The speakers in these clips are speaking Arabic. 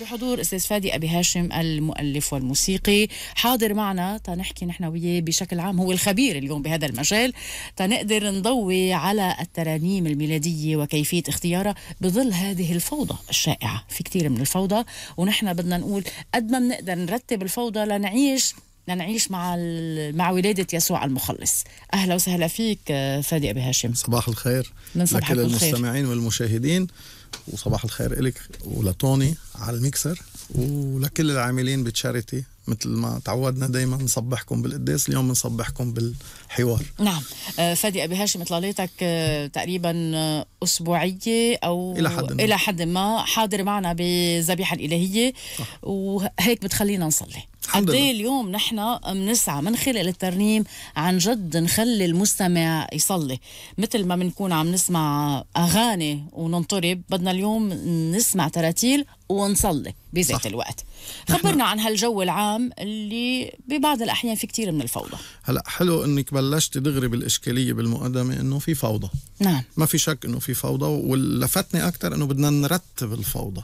بحضور استاذ فادي ابي هاشم المؤلف والموسيقي حاضر معنا تنحكي نحن وياه بشكل عام هو الخبير اليوم بهذا المجال تنقدر نضوي على الترانيم الميلاديه وكيفيه اختيارها بظل هذه الفوضى الشائعه في كثير من الفوضى ونحن بدنا نقول قد ما بنقدر نرتب الفوضى لنعيش لنعيش مع مع ولاده يسوع المخلص اهلا وسهلا فيك فادي ابي هاشم صباح الخير لكل الخير. المستمعين والمشاهدين وصباح الخير إلك ولطوني على الميكسر ولكل العاملين بتشاريتي مثل ما تعودنا دائما نصبحكم بالقداس اليوم نصبحكم بالحوار نعم آه، فادي ابي هاشم اطلالتك آه، تقريبا آه، اسبوعيه او الى حد ما, إلى حد ما حاضر معنا بالذبيحه الالهيه وهيك بتخلينا نصلي الحمد إيه لله اليوم نحن بنسعى من خلال الترنيم عن جد نخلي المستمع يصلي مثل ما بنكون عم نسمع اغاني وننطرب بدنا اليوم نسمع تراتيل ونصلي بذات الوقت خبرنا عن هالجو العام اللي ببعض الاحيان في كتير من الفوضى هلا حلو انك بلشت دغري بالاشكاليه بالمقدمه انه في فوضى نعم ما في شك انه في فوضى واللفتني اكثر انه بدنا نرتب الفوضى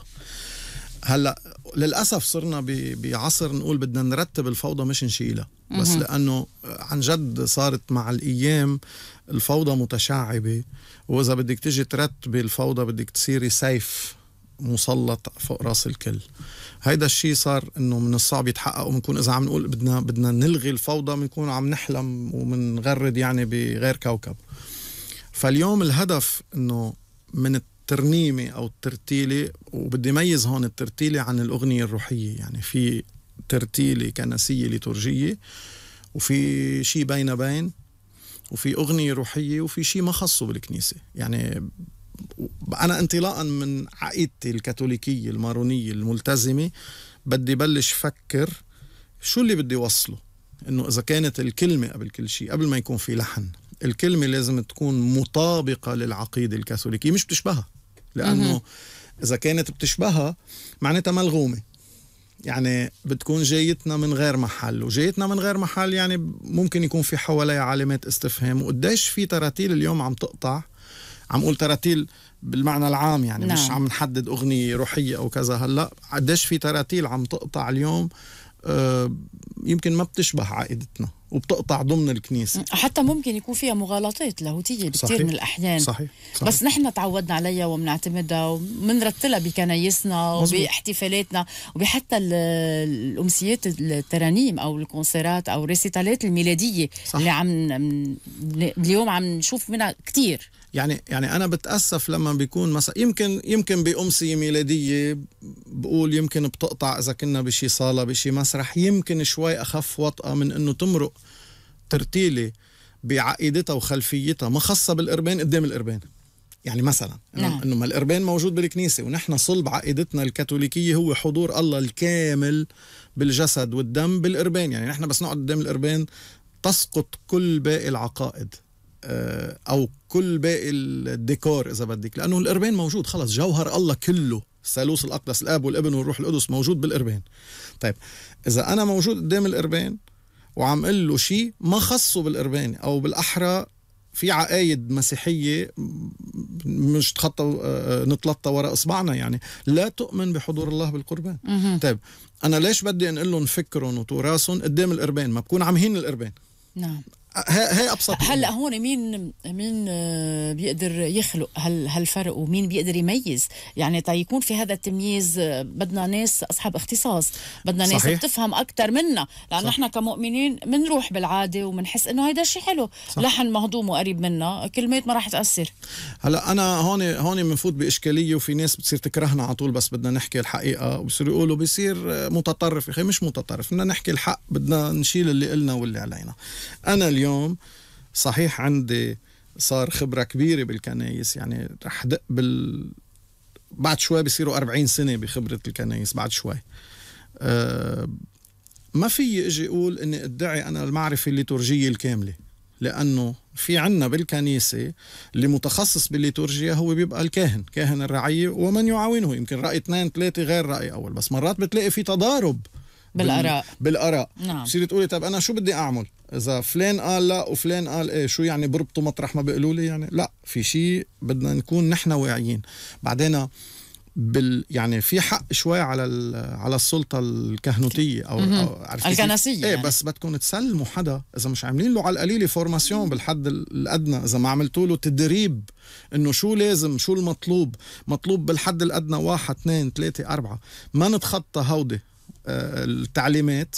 هلا للاسف صرنا بعصر نقول بدنا نرتب الفوضى مش نشيلها بس لانه عن جد صارت مع الايام الفوضى متشعبه واذا بدك تيجي ترتبي الفوضى بدك تصيري سيف مسلط فوق راس الكل هيدا الشيء صار انه من الصعب يتحقق وبنكون اذا عم نقول بدنا بدنا نلغي الفوضى بنكون عم نحلم وبنغرد يعني بغير كوكب فاليوم الهدف انه من الترنيمه او الترتيله وبدي ميز هون الترتيله عن الاغنيه الروحيه يعني في ترتيله كنسيه ليتورجيه وفي شيء بين بين وفي اغنيه روحيه وفي شيء ما خصه بالكنيسه يعني انا انطلاقا من عقيدتي الكاثوليكيه المارونيه الملتزمه بدي بلش فكر شو اللي بدي وصله انه اذا كانت الكلمه قبل كل شيء قبل ما يكون في لحن الكلمة لازم تكون مطابقة للعقيدة الكاثوليكية مش بتشبهها لأنه إذا كانت بتشبهها معناتها ملغومة يعني بتكون جايتنا من غير محل وجايتنا من غير محل يعني ممكن يكون في حواليها علامات استفهام وقديش في تراتيل اليوم عم تقطع عم قول تراتيل بالمعنى العام يعني نعم. مش عم نحدد أغنية روحية أو كذا هلأ قديش في تراتيل عم تقطع اليوم آه، يمكن ما بتشبه عائدتنا وبتقطع ضمن الكنيسة حتى ممكن يكون فيها مغالطات لاهوتية بكثير من الأحيان صحيح. صحيح. بس نحن تعودنا عليها ومنعتمدها ومنرتلها بكنايسنا وباحتفالاتنا وبحتى الأمسيات الترانيم أو الكونسيرات أو الريسيتالات الميلادية صح. اللي عم اليوم عم نشوف منها كثير يعني يعني انا بتاسف لما بيكون مثلا يمكن يمكن بامسيه ميلاديه بقول يمكن بتقطع اذا كنا بشي صاله بشي مسرح يمكن شوي اخف وطأه من انه تمرق ترتيله بعقيدتها وخلفيتها ما خاصه بالقربان قدام القربان يعني مثلا نعم. انه ما القربان موجود بالكنيسه ونحن صلب عقيدتنا الكاثوليكيه هو حضور الله الكامل بالجسد والدم بالقربان يعني نحن بس نقعد قدام القربان تسقط كل باقي العقائد آه، او كل باقي الديكور اذا بدك لانه الإربان موجود خلص جوهر الله كله الثالوث الاقدس الاب والابن والروح القدس موجود بالإربان طيب اذا انا موجود قدام الإربان وعم قل له شيء ما خصه بالإربان او بالاحرى في عقايد مسيحية مش تخطى آه، آه، نتلطى وراء إصبعنا يعني لا تؤمن بحضور الله بالقربان طيب أنا ليش بدي أنقل لهم فكرهم وتراثهم قدام الإربان ما بكون عم هين القربان نعم هاي ابسط هلا هون مين مين آه، بيقدر يخلق هال هالفرق ومين بيقدر يميز يعني تا يكون في هذا التمييز آه، بدنا ناس اصحاب اختصاص بدنا ناس صحيح. بتفهم اكثر منا لان نحن كمؤمنين بنروح بالعاده وبنحس انه هيدا شيء حلو صح. لحن مهضوم وقريب منا كلمات ما راح تاثر هلا انا هون هون بنفوت باشكاليه وفي ناس بتصير تكرهنا على طول بس بدنا نحكي الحقيقه وبصيروا يقولوا بصير آه، متطرف يا اخي مش متطرف بدنا نحكي الحق بدنا نشيل اللي قلنا واللي علينا انا اليوم اليوم صحيح عندي صار خبرة كبيرة بالكنايس يعني رح دق بال بعد شوي بصيروا 40 سنة بخبرة الكنايس بعد شوي أه ما في اجي اقول اني ادعي انا المعرفة الليتورجية الكاملة لانه في عنا بالكنيسة اللي متخصص بالليتورجيا هو بيبقى الكاهن كاهن الرعية ومن يعاونه يمكن رأي اثنين ثلاثة غير رأي أول بس مرات بتلاقي في تضارب بالآراء بالآراء نعم تقولي طب أنا شو بدي أعمل اذا فلان قال لا وفلان قال ايه شو يعني بربطوا مطرح ما بيقولوا لي يعني لا في شيء بدنا نكون نحن واعيين بعدين بال يعني في حق شوي على على السلطه الكهنوتيه او, أو الكنسيه ايه يعني. بس بدكم تسلموا حدا اذا مش عاملين له على القليله فورماسيون بالحد الادنى اذا ما عملتوا له تدريب انه شو لازم شو المطلوب مطلوب بالحد الادنى واحد اثنين ثلاثه اربعه ما نتخطى هودي آه، التعليمات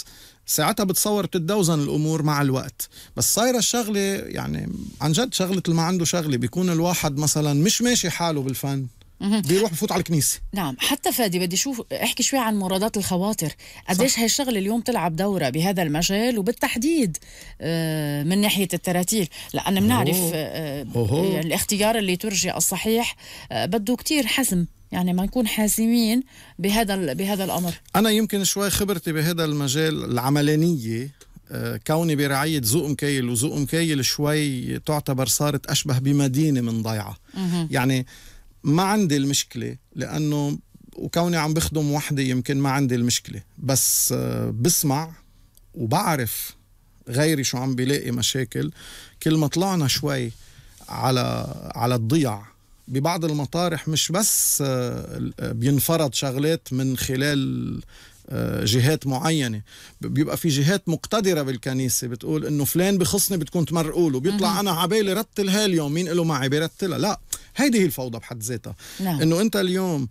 ساعتها بتصور بتتدوزن الامور مع الوقت بس صايره الشغله يعني عن جد شغله ما عنده شغله بيكون الواحد مثلا مش ماشي حاله بالفن بيروح بفوت على الكنيسه نعم حتى فادي بدي شوف احكي شوي عن مرادات الخواطر قديش هاي الشغله اليوم تلعب دوره بهذا المجال وبالتحديد آه، من ناحيه التراتيل لان بنعرف آه، يعني الاختيار اللي ترجي الصحيح آه، بده كتير حزم يعني ما نكون حاسمين بهذا بهذا الامر انا يمكن شوي خبرتي بهذا المجال العملانيه آه، كوني برعاية زوق مكيل وزوق مكيل شوي تعتبر صارت أشبه بمدينة من ضيعة يعني ما عندي المشكلة لأنه وكوني عم بخدم وحدي يمكن ما عندي المشكلة بس آه، بسمع وبعرف غيري شو عم بيلاقي مشاكل كل ما طلعنا شوي على على الضيع ببعض المطارح مش بس آه، آه، بينفرض شغلات من خلال آه، جهات معينة بيبقى في جهات مقتدرة بالكنيسة بتقول انه فلان بخصني بدكم تمرقوا له بيطلع انا عبالي هاي اليوم مين له معي برتلها لا هيدي هي الفوضى بحد ذاتها نعم. انه انت اليوم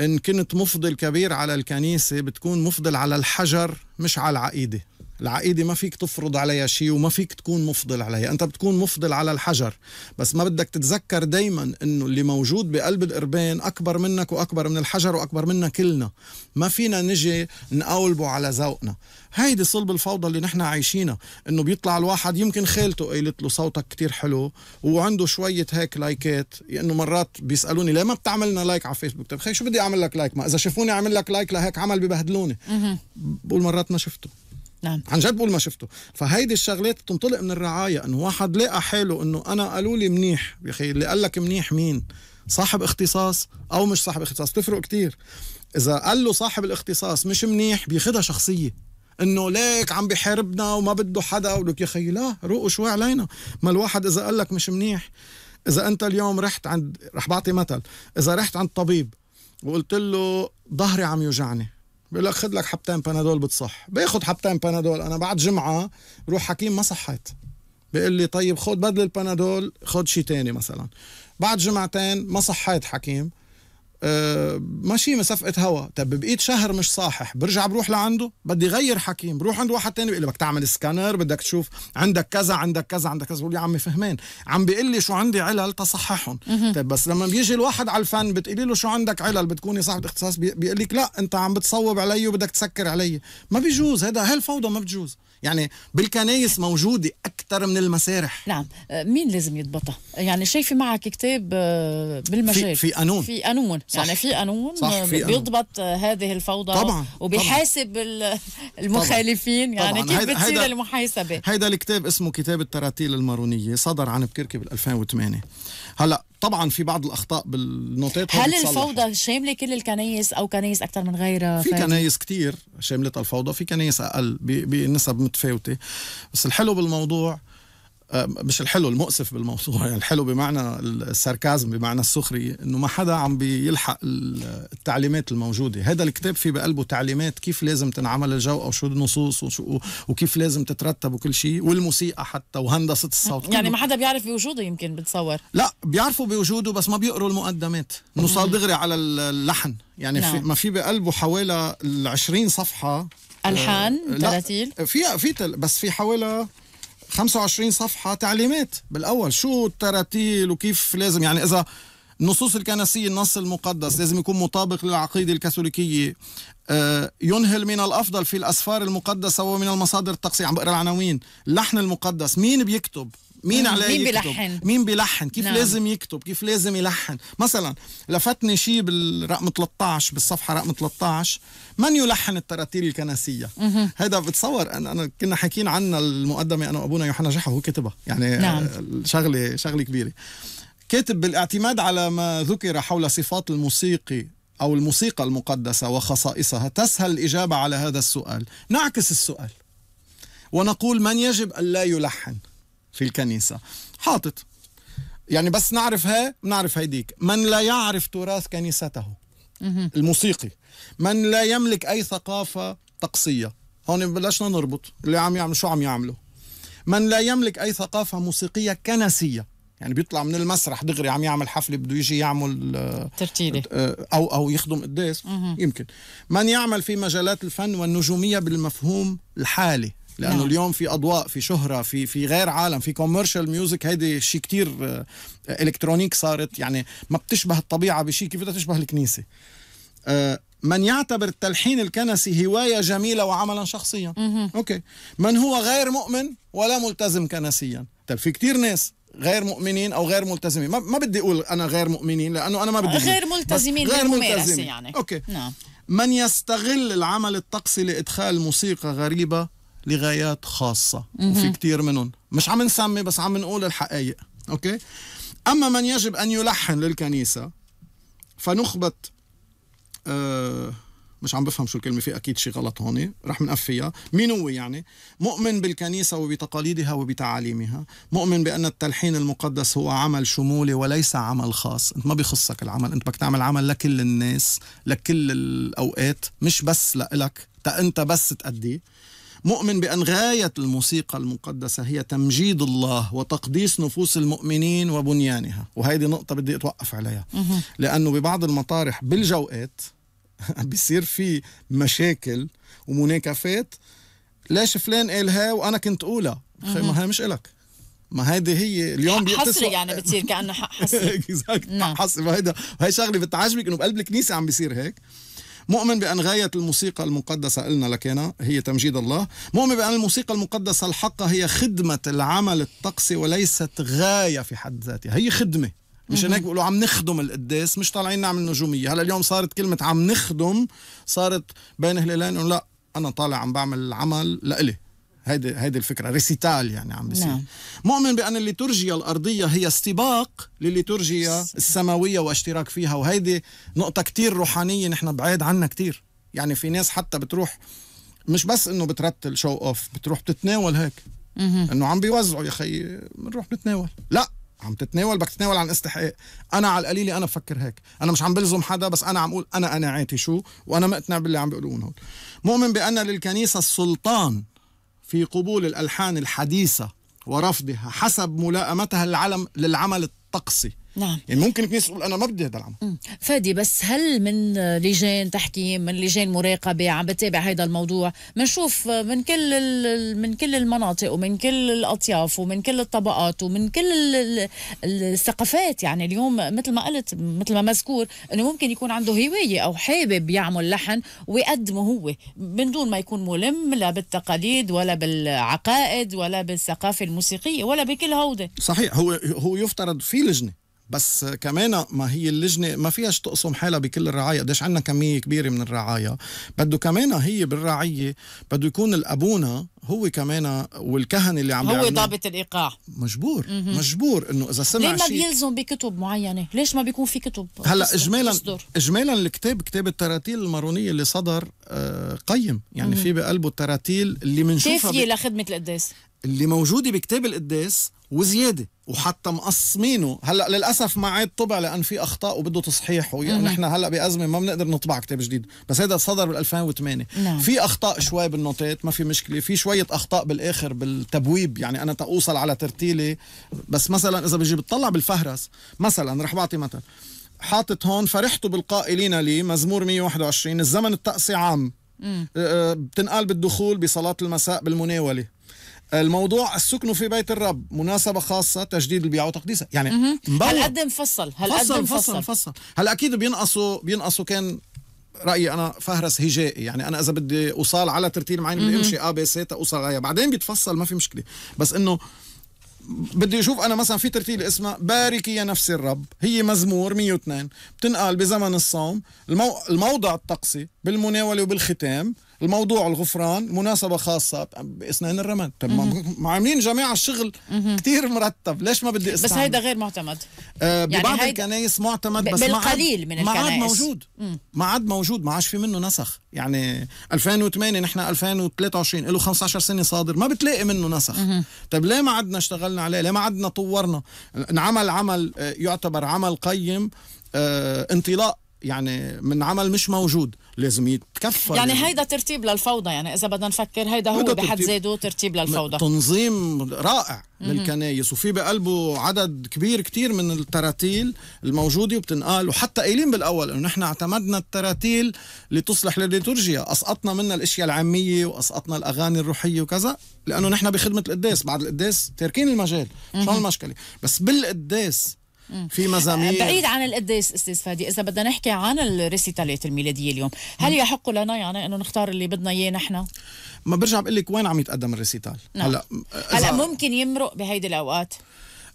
ان كنت مفضل كبير على الكنيسة بتكون مفضل على الحجر مش على العقيدة العقيدة ما فيك تفرض عليها شيء وما فيك تكون مفضل عليها أنت بتكون مفضل على الحجر بس ما بدك تتذكر دايما أنه اللي موجود بقلب القربان أكبر منك وأكبر من الحجر وأكبر منا كلنا ما فينا نجي نقولبه على ذوقنا هيدي صلب الفوضى اللي نحن عايشينها انه بيطلع الواحد يمكن خالته قالت له صوتك كتير حلو وعنده شويه هيك لايكات انه مرات بيسالوني ليه ما بتعملنا لايك على فيسبوك طيب خي شو بدي اعمل لك لايك ما اذا شافوني اعمل لك لايك لهيك عمل ببهدلوني بقول مرات ما شفته نعم عن جد بقول ما شفته فهيدي الشغلات بتنطلق من الرعايه انه واحد لقى حاله انه انا قالوا لي منيح يا اخي اللي قال لك منيح مين صاحب اختصاص او مش صاحب اختصاص بتفرق كتير اذا قال له صاحب الاختصاص مش منيح بياخدها شخصيه انه ليك عم بحاربنا وما بده حدا ولك يا اخي لا روقوا شوي علينا ما الواحد اذا قال لك مش منيح اذا انت اليوم رحت عند رح بعطي مثل اذا رحت عند طبيب وقلت له ظهري عم يوجعني بيقول لك خد لك حبتين بنادول بتصح باخذ حبتين بنادول انا بعد جمعه بروح حكيم ما صحيت بيقول لي طيب خد بدل البنادول خد شيء تاني مثلا بعد جمعتين ما صحيت حكيم آه، ماشي مسافة هوا طب بقيت شهر مش صاحح برجع بروح لعنده بدي غير حكيم بروح عند واحد تاني بيقول لك بدك تعمل سكانر بدك تشوف عندك كذا عندك كذا عندك كذا بقول لي عمي فهمان عم بيقول لي شو عندي علل تصححهم طيب بس لما بيجي الواحد على الفن بتقولي له شو عندك علل بتكوني صاحبة اختصاص بيقول لك لا انت عم بتصوب علي وبدك تسكر علي ما بيجوز هذا هالفوضى ما بتجوز يعني بالكنايس موجوده اكثر من المسارح نعم آه، مين لازم يضبطها يعني شايفه معك كتاب آه، بالمجال في, في قانون في قانون صح. يعني في قانون صح في بيضبط آه، هذه الفوضى طبعا وبيحاسب المخالفين طبعاً. يعني طبعاً. كيف بتصير المحاسبه هيدا الكتاب اسمه كتاب التراتيل المارونيه صدر عن بكركي بال 2008 هلا طبعا في بعض الاخطاء بالنوتات هل الفوضى شامله كل الكنايس او كنايس اكثر من غيرها في كنايس كثير شامله الفوضى في كنايس اقل بنسب متفاوته بس الحلو بالموضوع آه، مش الحلو المؤسف بالموضوع يعني الحلو بمعنى الساركازم بمعنى السخرية انه ما حدا عم بيلحق التعليمات الموجودة هذا الكتاب في بقلبه تعليمات كيف لازم تنعمل الجو او شو النصوص وشو وكيف لازم تترتب وكل شيء والموسيقى حتى وهندسة الصوت يعني ما حدا بيعرف بوجوده يمكن بتصور لا بيعرفوا بوجوده بس ما بيقروا المقدمات نص دغري على اللحن يعني في نعم. ما في بقلبه حوالي 20 صفحة الحان آه، تراتيل في في بس في حوالي 25 صفحه تعليمات بالاول شو التراتيل وكيف لازم يعني اذا النصوص الكنسيه النص المقدس لازم يكون مطابق للعقيده الكاثوليكيه آه، ينهل من الافضل في الاسفار المقدسه ومن المصادر التقصير عم بقرا العناوين اللحن المقدس مين بيكتب مين عليه مين يكتب بيلحن مين بيلحن كيف نعم. لازم يكتب كيف لازم يلحن مثلا لفتني شيء بالرقم 13 بالصفحه رقم 13 من يلحن التراتيل الكنسيه هذا بتصور انا كنا حاكيين عنها المقدمه انا وابونا يوحنا جحا هو كتبها يعني آه، نعم. شغله شغله كبيره كاتب بالاعتماد على ما ذكر حول صفات الموسيقي أو الموسيقى المقدسة وخصائصها تسهل الإجابة على هذا السؤال نعكس السؤال ونقول من يجب أن لا يلحن في الكنيسة حاطط يعني بس نعرف ها نعرف هيديك من لا يعرف تراث كنيسته الموسيقي من لا يملك أي ثقافة طقسية هون بلشنا نربط اللي عم يعمل شو عم يعمله من لا يملك أي ثقافة موسيقية كنسية يعني بيطلع من المسرح دغري عم يعمل حفله بده يجي يعمل آه، ترتيلي آه، او او يخدم قداس يمكن من يعمل في مجالات الفن والنجوميه بالمفهوم الحالي لانه نعم. اليوم في اضواء في شهره في في غير عالم في كوميرشال ميوزك هيدي شيء كتير الكترونيك آه، صارت يعني ما بتشبه الطبيعه بشيء كيف بدها تشبه الكنيسه آه، من يعتبر التلحين الكنسي هواية جميلة وعملا شخصيا مه. أوكي من هو غير مؤمن ولا ملتزم كنسيا طيب في كتير ناس غير مؤمنين او غير ملتزمين ما, بدي اقول انا غير مؤمنين لانه انا ما بدي غير ملتزمين غير ملتزمين يعني اوكي نعم. من يستغل العمل الطقسي لادخال موسيقى غريبه لغايات خاصة وفي كتير منهم مش عم نسمي بس عم نقول الحقائق أوكي أما من يجب أن يلحن للكنيسة فنخبة آه مش عم بفهم شو الكلمة في أكيد شي غلط هون رح منقفيها مين هو يعني مؤمن بالكنيسة وبتقاليدها وبتعاليمها مؤمن بأن التلحين المقدس هو عمل شمولي وليس عمل خاص أنت ما بيخصك العمل أنت بدك تعمل عمل لكل الناس لكل الأوقات مش بس لإلك تا أنت بس تأديه مؤمن بأن غاية الموسيقى المقدسة هي تمجيد الله وتقديس نفوس المؤمنين وبنيانها وهذه نقطة بدي أتوقف عليها لأنه ببعض المطارح بالجوقات بيصير في مشاكل ومناكفات ليش فلان قالها وأنا كنت أولى ما هي مش إلك ما هيدي هي اليوم حصري يعني بتصير كانه حصري نعم. حصري هيدا هي شغله بتعجبك انه بقلب الكنيسه عم بيصير هيك مؤمن بأن غاية الموسيقى المقدسة إلنا لكينا هي تمجيد الله مؤمن بأن الموسيقى المقدسة الحقة هي خدمة العمل الطقسي وليست غاية في حد ذاتها هي خدمة مش هيك بيقولوا عم نخدم القداس مش طالعين نعمل نجومية هلا اليوم صارت كلمة عم نخدم صارت بين هلالين لا أنا طالع عم بعمل عمل لإلي هيدي هيدي الفكره ريسيتال يعني عم بيصير نعم. مؤمن بان الليتورجيا الارضيه هي استباق للليتورجيا السماويه واشتراك فيها وهيدي نقطه كتير روحانيه نحن بعيد عنا كتير يعني في ناس حتى بتروح مش بس انه بترتل شو اوف بتروح بتتناول هيك انه عم بيوزعوا يا خي بنروح بنتناول لا عم تتناول بدك تتناول عن استحقاق انا على القليله انا بفكر هيك انا مش عم بلزم حدا بس انا عم اقول انا قناعاتي شو وانا مقتنع باللي عم بيقولون هون مؤمن بان للكنيسه السلطان في قبول الألحان الحديثة ورفضها حسب ملائمتها للعمل الطقسي نعم يعني ممكن الكنيسه تقول انا ما بدي هذا العمل فادي بس هل من لجان تحكيم من لجان مراقبه عم بتابع هذا الموضوع بنشوف من كل من كل المناطق ومن كل الاطياف ومن كل الطبقات ومن كل الثقافات يعني اليوم مثل ما قلت مثل ما مذكور انه ممكن يكون عنده هوايه او حابب يعمل لحن ويقدمه هو من دون ما يكون ملم لا بالتقاليد ولا بالعقائد ولا بالثقافه الموسيقيه ولا بكل هودي صحيح هو هو يفترض في لجنه بس كمان ما هي اللجنه ما فيهاش تقسم حالها بكل الرعايا قديش عندنا كميه كبيره من الرعايا بده كمان هي بالرعيه بده يكون الابونا هو كمان والكهنه اللي عم هو ضابط الايقاع مجبور م-م. مجبور انه اذا سمع ليه ما بيلزم بكتب معينه ليش ما بيكون في كتب هلا اجمالا اجمالا الكتاب كتاب التراتيل المارونيه اللي صدر آه قيم يعني م-م. في بقلبه التراتيل اللي بنشوفها كافيه ب... لخدمه القداس اللي موجوده بكتاب القداس وزياده وحتى مقسمينه هلا للاسف ما عاد طبع لان في اخطاء وبده تصحيح ونحن هلا بازمه ما بنقدر نطبع كتاب جديد بس هذا صدر بال 2008 نعم. في اخطاء شوي بالنوتات ما في مشكله في شويه اخطاء بالاخر بالتبويب يعني انا تأوصل على ترتيلي بس مثلا اذا بجي بتطلع بالفهرس مثلا رح بعطي مثل حاطط هون فرحت بالقائلين لي مزمور 121 الزمن التأسي عام آه، آه، بتنقال بالدخول بصلاة المساء بالمناولة الموضوع السكن في بيت الرب مناسبة خاصة تجديد البيع وتقديسها يعني هل قد مفصل هل قد مفصل فصل مفصل هلا أكيد بينقصوا بينقصوا كان رايي انا فهرس هجائي يعني انا اذا بدي أوصال على ترتيل معين بدي امشي ا بي سي اوصل غايه بعدين بيتفصل ما في مشكله بس انه بدي اشوف انا مثلا في ترتيل اسمها باركي يا نفس الرب هي مزمور 102 بتنقال بزمن الصوم المو... الموضع الطقسي بالمناوله وبالختام الموضوع الغفران مناسبة خاصة بإسنان الرمان طب ما عاملين جماعة الشغل كتير مرتب ليش ما بدي استعمل بس هيدا غير معتمد آه يعني ببعض يعني الكنايس معتمد بس بالقليل من الكنايس ما عاد موجود ما عاد موجود ما عادش في منه نسخ يعني 2008 نحن 2023 له 15 سنة صادر ما بتلاقي منه نسخ طب ليه ما عدنا اشتغلنا اشتغلنا عليه ليه ما عدنا طورنا انعمل عمل آه، يعتبر عمل قيم آه، انطلاق يعني من عمل مش موجود لازم يتكفل يعني, يعني هيدا ترتيب للفوضى يعني اذا بدنا نفكر هيدا هو بحد ذاته ترتيب للفوضى تنظيم رائع للكنايس وفي بقلبه عدد كبير كتير من التراتيل الموجودة وبتنقال وحتى قايلين بالأول أنه نحن اعتمدنا التراتيل لتصلح للليتورجيا أسقطنا منها الأشياء العامية وأسقطنا الأغاني الروحية وكذا لأنه نحن بخدمة القداس بعد القداس تاركين المجال شو هالمشكلة بس بالقداس في مزامير بعيد عن القداس استاذ فادي اذا بدنا نحكي عن الريسيتالات الميلاديه اليوم هل يحق لنا يعني انه نختار اللي بدنا اياه نحن ما برجع بقول لك وين عم يتقدم الريسيتال نعم. هلا هلا ممكن يمرق بهيدي الاوقات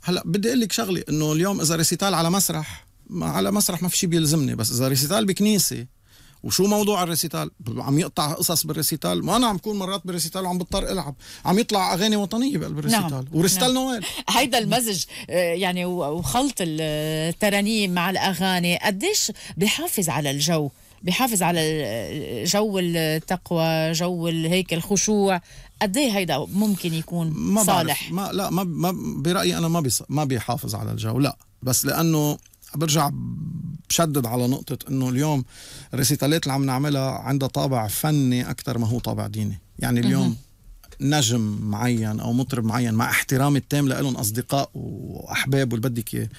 هلا بدي اقول لك شغله انه اليوم اذا ريسيتال على مسرح على مسرح ما في شيء بيلزمني بس اذا ريسيتال بكنيسه وشو موضوع الريسيتال عم يقطع قصص بالريسيتال ما انا عم كون مرات بالريسيتال وعم بضطر العب عم يطلع اغاني وطنيه بقلب نعم. الريسيتال نعم. وريسيتال نعم. نوال هيدا المزج آه، يعني وخلط الترانيم مع الاغاني قديش بحافظ على الجو بحافظ على جو التقوى جو هيك الخشوع قد ايه هيدا ممكن يكون ما صالح ما لا ما, ما برايي انا ما ما بيحافظ على الجو لا بس لانه برجع بشدد على نقطة انه اليوم الريسيتالات اللي عم نعملها عندها طابع فني أكثر ما هو طابع ديني، يعني اليوم نجم معين او مطرب معين مع احترامي التام لهم اصدقاء واحباب واللي بدك اياه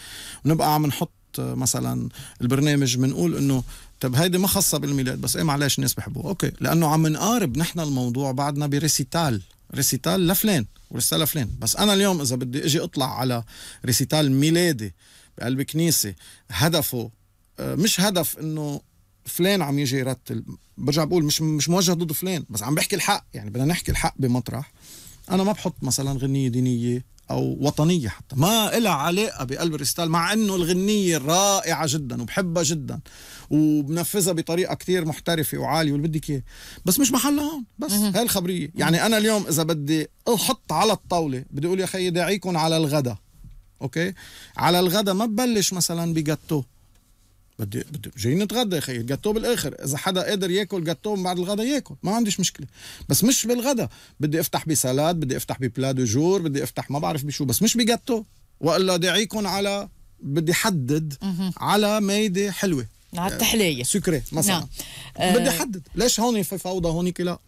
ونبقى عم نحط مثلا البرنامج بنقول انه طب هيدي ما خاصه بالميلاد بس ايه معلش الناس بحبوها اوكي لانه عم نقارب نحن الموضوع بعدنا بريسيتال ريسيتال لفلان ورساله لفلان بس انا اليوم اذا بدي اجي اطلع على ريسيتال ميلادي بقلب كنيسه هدفه آه، مش هدف انه فلان عم يجي يرتل برجع بقول مش مش موجه ضد فلان بس عم بحكي الحق يعني بدنا نحكي الحق بمطرح انا ما بحط مثلا غنيه دينيه او وطنيه حتى ما إلها علاقه بقلب الريستال مع انه الغنيه رائعه جدا وبحبها جدا وبنفذها بطريقه كتير محترفه وعاليه واللي بدك اياه بس مش محلها هون بس هاي الخبريه يعني انا اليوم اذا بدي احط على الطاوله بدي اقول يا خيي داعيكم على الغدا اوكي على الغداء ما ببلش مثلا بجاتو بدي بدي جايين نتغدى يا اخي الجاتو بالاخر اذا حدا قادر ياكل جاتو بعد الغداء ياكل ما عنديش مشكله بس مش بالغداء بدي افتح بسلاد بدي افتح ببلا دو جور بدي افتح ما بعرف بشو بس مش بجاتو والا داعيكم على بدي حدد على ميده حلوه على التحليه سكري مثلا نعم. بدي آه. حدد ليش هون في فوضى هونيك لا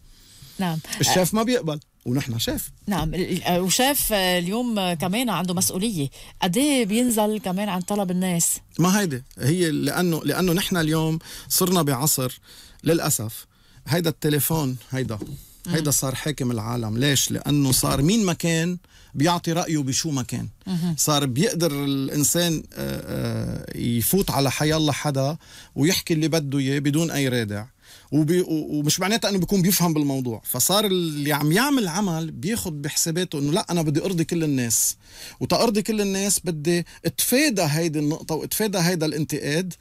نعم الشيف ما بيقبل ونحن شاف نعم آه، وشاف آه، اليوم آه، كمان عنده مسؤوليه قد إيه بينزل كمان عن طلب الناس ما هيدي هي لانه لانه نحن اليوم صرنا بعصر للاسف هيدا التليفون هيدا هيدا صار حاكم العالم ليش لانه صار مين ما كان بيعطي رايه بشو ما كان صار بيقدر الانسان يفوت على حي الله حدا ويحكي اللي بده اياه بدون اي رادع وبي ومش معناتها انه بيكون بيفهم بالموضوع فصار اللي عم يعمل عمل بياخذ بحساباته انه لا انا بدي ارضي كل الناس وتأرضي كل الناس بدي اتفادى هيدي النقطه واتفادى هيدا الانتقاد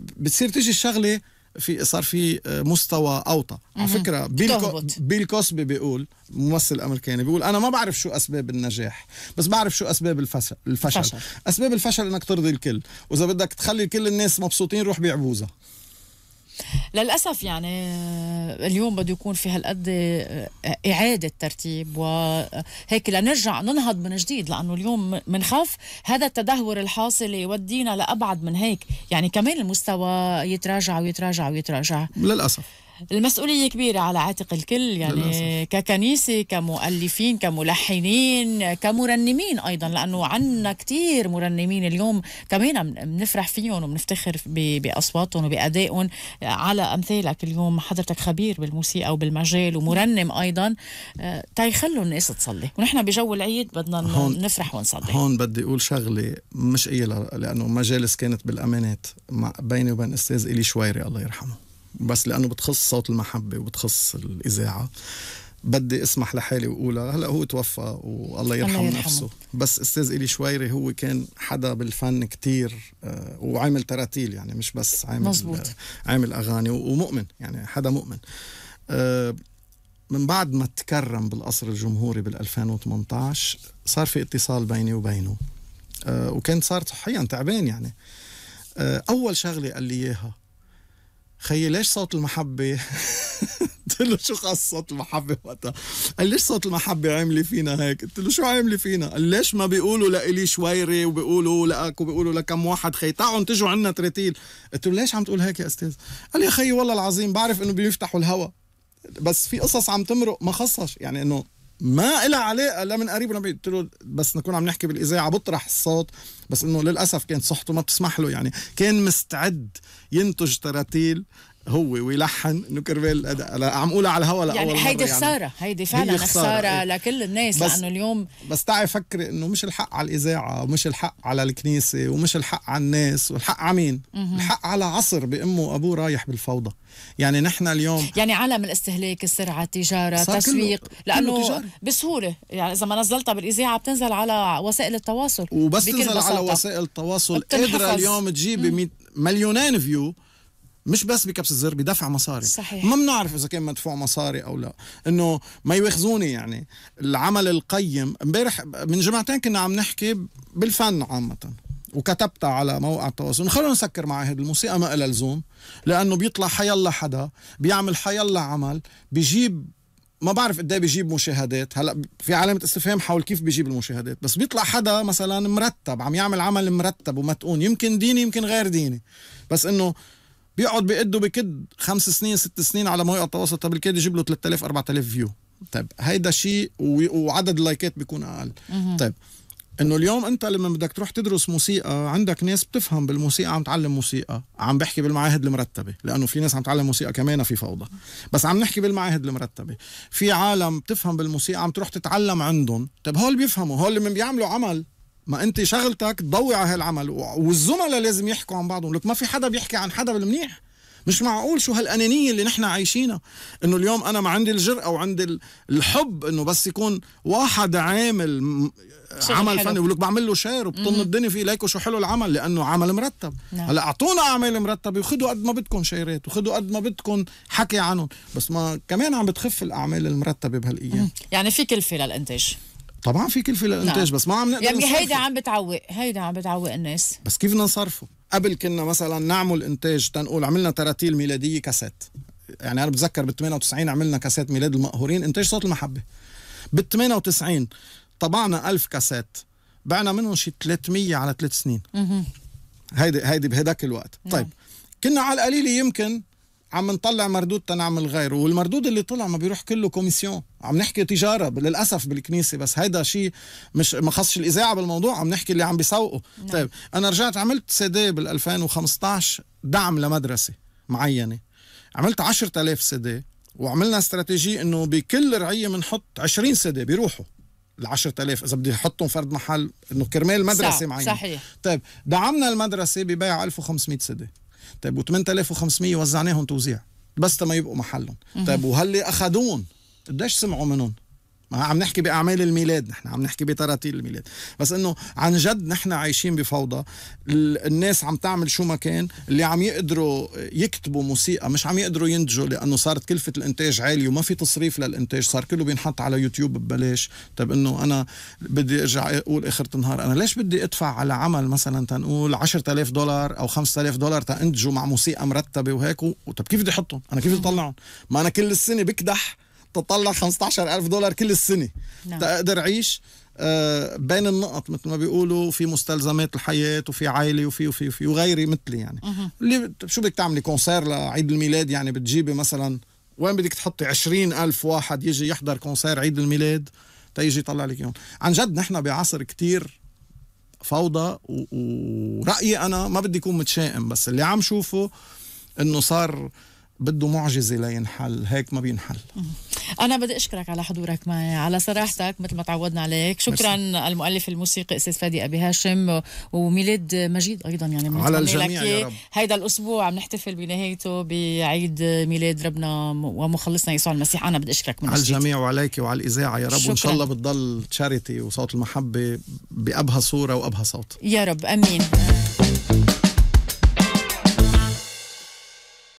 بتصير تيجي الشغله في صار في مستوى اوطى على فكره بيل, بيل كوسبي بيقول ممثل امريكاني بيقول انا ما بعرف شو اسباب النجاح بس بعرف شو اسباب الفشل الفشل فشل. اسباب الفشل انك ترضي الكل واذا بدك تخلي كل الناس مبسوطين روح بيع بوزه للأسف يعني آه، اليوم بده يكون في هالقد آه، إعادة ترتيب وهيك آه، لنرجع ننهض من جديد لأنه اليوم بنخاف هذا التدهور الحاصل يودينا لأبعد من هيك يعني كمان المستوى يتراجع ويتراجع ويتراجع للأسف المسؤولية كبيرة على عاتق الكل يعني للأسف. ككنيسة كمؤلفين كملحنين كمرنمين أيضا لأنه عنا كتير مرنمين اليوم كمان بنفرح فيهم وبنفتخر بأصواتهم وبأدائهم على أمثالك اليوم حضرتك خبير بالموسيقى وبالمجال ومرنم أيضا آه، تيخلوا الناس تصلي ونحن بجو العيد بدنا هون نفرح ونصلي هون بدي أقول شغلة مش إيه لأنه مجالس كانت بالأمانات بيني وبين أستاذ إلي شويري الله يرحمه بس لانه بتخص صوت المحبه وبتخص الاذاعه بدي اسمح لحالي واقولها هلا هو توفى والله يرحم الله نفسه بس استاذ الي شويري هو كان حدا بالفن كتير آه، وعامل تراتيل يعني مش بس عامل مزبوط. آه، عامل اغاني ومؤمن يعني حدا مؤمن آه، من بعد ما تكرم بالقصر الجمهوري بال 2018 صار في اتصال بيني وبينه وكان صار صحيا تعبان يعني اول شغله قال لي اياها خيي ليش صوت المحبة قلت له شو خاص صوت المحبة وقتها قال ليش صوت المحبة عاملة فينا هيك قلت له شو عاملة فينا قال ليش ما بيقولوا لإلي شويري وبيقولوا لك وبيقولوا لكم واحد خي تعوا انتجوا عنا ترتيل قلت له ليش عم تقول هيك يا أستاذ قال لي يا خيي والله العظيم بعرف إنه بيفتحوا الهوا بس في قصص عم تمرق ما خصش يعني إنه ما إلها علاقه لا من قريب ولا بعيد قلت له بس نكون عم نحكي بالاذاعه بطرح الصوت بس انه للاسف كانت صحته ما بتسمح له يعني كان مستعد ينتج تراتيل هو ويلحن انه الاداء لا عم اقولها على الهوا لاول يعني, يعني هيدي خساره يعني هيدي فعلا خساره إيه. لكل الناس بس لانه اليوم بس تعي فكري انه مش الحق على الاذاعه ومش الحق على الكنيسه ومش الحق على الناس والحق على مين؟ الحق على عصر بامه وابوه رايح بالفوضى يعني نحن اليوم يعني عالم الاستهلاك السرعه التجاره التسويق لانه بسهوله يعني اذا ما نزلتها بالاذاعه بتنزل على وسائل التواصل وبس تنزل بساطة. على وسائل التواصل قادره اليوم تجيب مليونين فيو مش بس بكبس الزر بدفع مصاري صحيح. ما بنعرف اذا كان مدفوع مصاري او لا انه ما يواخذوني يعني العمل القيم امبارح من جمعتين كنا عم نحكي بالفن عامه وكتبتها على موقع التواصل خلونا نسكر معاهد الموسيقى ما لها لزوم لانه بيطلع حيلا حدا بيعمل حيلا عمل بيجيب ما بعرف قد إيه بيجيب مشاهدات هلا في علامه استفهام حول كيف بيجيب المشاهدات بس بيطلع حدا مثلا مرتب عم يعمل عمل مرتب ومتقون يمكن ديني يمكن غير ديني بس انه بيقعد بيقده بكد خمس سنين ست سنين على مواقع التواصل طب الكيد يجيب له 3000 4000 فيو طيب هيدا شيء وعدد اللايكات بيكون اقل طيب انه اليوم انت لما بدك تروح تدرس موسيقى عندك ناس بتفهم بالموسيقى عم تعلم موسيقى عم بحكي بالمعاهد المرتبه لانه في ناس عم تعلم موسيقى كمان في فوضى بس عم نحكي بالمعاهد المرتبه في عالم بتفهم بالموسيقى عم تروح تتعلم عندهم طب هول بيفهموا هول اللي بيعملوا عمل ما انت شغلتك تضوي على هالعمل والزملاء لازم يحكوا عن بعضهم لك ما في حدا بيحكي عن حدا بالمنيح مش معقول شو هالانانيه اللي نحن عايشينها انه اليوم انا ما عندي الجرأه وعندي الحب انه بس يكون واحد عامل عمل فني ولك بعمل له شير وبطن الدنيا فيه ليكوا شو حلو العمل لانه عمل مرتب نعم. هلا اعطونا اعمال مرتبه وخذوا قد ما بدكم شيرات وخذوا قد ما بدكم حكي عنهم بس ما كمان عم بتخف الاعمال المرتبه بهالايام يعني في كلفه للانتاج طبعا في كلفه نعم. للانتاج بس ما عم نقدر يعني هيدا عم بتعوق هيدا عم بتعوق الناس بس كيف بدنا نصرفه قبل كنا مثلا نعمل انتاج تنقول عملنا تراتيل ميلاديه كاسات يعني انا بتذكر بال 98 عملنا كاسات ميلاد المقهورين انتاج صوت المحبه بال 98 طبعنا 1000 كاسات بعنا منهم شي 300 على ثلاث سنين هيدي هيدي بهداك الوقت نعم. طيب كنا على القليله يمكن عم نطلع مردود تنعمل غيره والمردود اللي طلع ما بيروح كله كوميسيون عم نحكي تجاره للاسف بالكنيسه بس هيدا شيء مش ما خصش الاذاعه بالموضوع عم نحكي اللي عم بيسوقه نعم. طيب انا رجعت عملت سيدي بال 2015 دعم لمدرسه معينه عملت 10000 سيدي وعملنا استراتيجيه انه بكل رعيه بنحط 20 سيدي بيروحوا ال 10000 اذا بدي احطهم فرد محل انه كرمال مدرسه معينه صحيح طيب دعمنا المدرسه ببيع 1500 سيدي طيب و8500 وزعناهم توزيع بس ما يبقوا محلهم طيب وهل اخذوهم قديش سمعوا منهم ما عم نحكي باعمال الميلاد نحن عم نحكي بتراتيل الميلاد بس انه عن جد نحن عايشين بفوضى الناس عم تعمل شو ما كان اللي عم يقدروا يكتبوا موسيقى مش عم يقدروا ينتجوا لانه صارت كلفه الانتاج عاليه وما في تصريف للانتاج صار كله بينحط على يوتيوب ببلاش طب انه انا بدي ارجع اقول اخر النهار انا ليش بدي ادفع على عمل مثلا تنقول 10000 دولار او 5000 دولار تنتجوا مع موسيقى مرتبه وهيك و... طب كيف بدي احطهم انا كيف بدي اطلعهم ما انا كل السنه بكدح تطلع 15000 دولار كل السنه نعم. تقدر عيش آه، بين النقط مثل ما بيقولوا في مستلزمات الحياه وفي عائله وفي وفي وفي وغيري مثلي يعني اللي شو بدك تعملي كونسير لعيد الميلاد يعني بتجيبي مثلا وين بدك تحطي عشرين ألف واحد يجي يحضر كونسير عيد الميلاد تيجي يطلع لك اياهم عن جد نحن بعصر كتير فوضى ورايي انا ما بدي اكون متشائم بس اللي عم شوفه انه صار بده معجزة لينحل هيك ما بينحل أنا بدي أشكرك على حضورك معي على صراحتك مثل ما تعودنا عليك شكرا مرسي. المؤلف الموسيقي أستاذ فادي أبي هاشم وميلاد مجيد أيضا يعني على الجميع يا رب. هيدا الأسبوع عم نحتفل بنهايته بعيد ميلاد ربنا ومخلصنا يسوع المسيح أنا بدي أشكرك من على الجميع وعليك وعلى الإذاعة يا رب وإن شاء الله بتضل تشاريتي وصوت المحبة بأبهى صورة وأبهى صوت يا رب أمين